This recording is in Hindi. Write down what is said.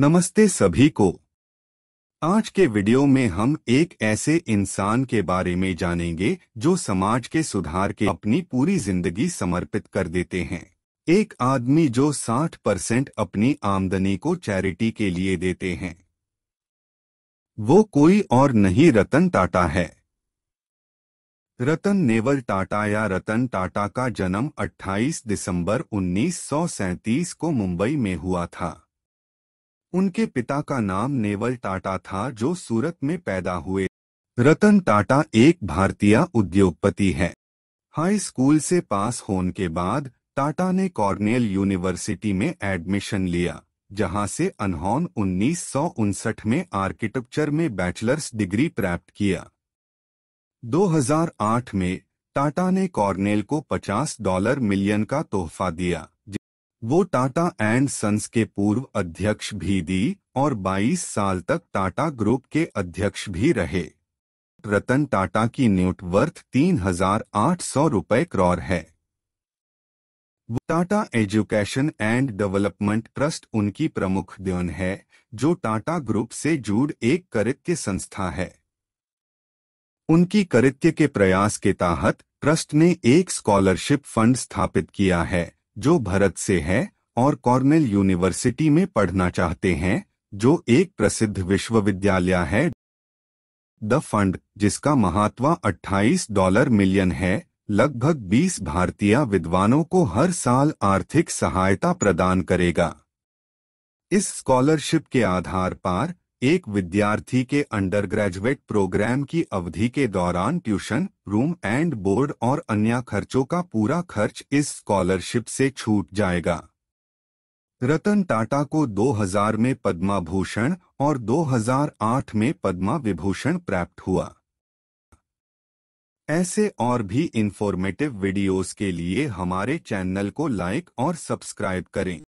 नमस्ते सभी को आज के वीडियो में हम एक ऐसे इंसान के बारे में जानेंगे जो समाज के सुधार के अपनी पूरी जिंदगी समर्पित कर देते हैं एक आदमी जो 60 परसेंट अपनी आमदनी को चैरिटी के लिए देते हैं वो कोई और नहीं रतन टाटा है रतन नेवल टाटा या रतन टाटा का जन्म 28 दिसंबर 1937 को मुंबई में हुआ था उनके पिता का नाम नेवल टाटा था जो सूरत में पैदा हुए रतन टाटा एक भारतीय उद्योगपति है हाई स्कूल से पास होने के बाद टाटा ने कॉर्नेल यूनिवर्सिटी में एडमिशन लिया जहां से अनहोन उन्नीस में आर्किटेक्चर में बैचलर्स डिग्री प्राप्त किया 2008 में टाटा ने कॉर्नेल को 50 डॉलर मिलियन का तोहफा दिया वो टाटा एंड सन्स के पूर्व अध्यक्ष भी दी और 22 साल तक टाटा ग्रुप के अध्यक्ष भी रहे रतन टाटा की न्यूटवर्थ तीन हजार आठ सौ रुपये क्रॉर है Tata education and development trust उनकी प्रमुख देन है जो टाटा ग्रुप से जुड़ एक करित्य संस्था है उनकी करित्य के प्रयास के तहत ट्रस्ट ने एक स्कॉलरशिप फंड स्थापित किया है जो भारत से हैं और कॉर्नेल यूनिवर्सिटी में पढ़ना चाहते हैं जो एक प्रसिद्ध विश्वविद्यालय है द फंड जिसका महात्वा 28 डॉलर मिलियन है लगभग 20 भारतीय विद्वानों को हर साल आर्थिक सहायता प्रदान करेगा इस स्कॉलरशिप के आधार पर एक विद्यार्थी के अंडर ग्रेजुएट प्रोग्राम की अवधि के दौरान ट्यूशन रूम एंड बोर्ड और अन्य खर्चों का पूरा खर्च इस स्कॉलरशिप से छूट जाएगा रतन टाटा को 2000 में पद्मा भूषण और 2008 में पद्मा विभूषण प्राप्त हुआ ऐसे और भी इन्फॉर्मेटिव वीडियोस के लिए हमारे चैनल को लाइक और सब्सक्राइब करें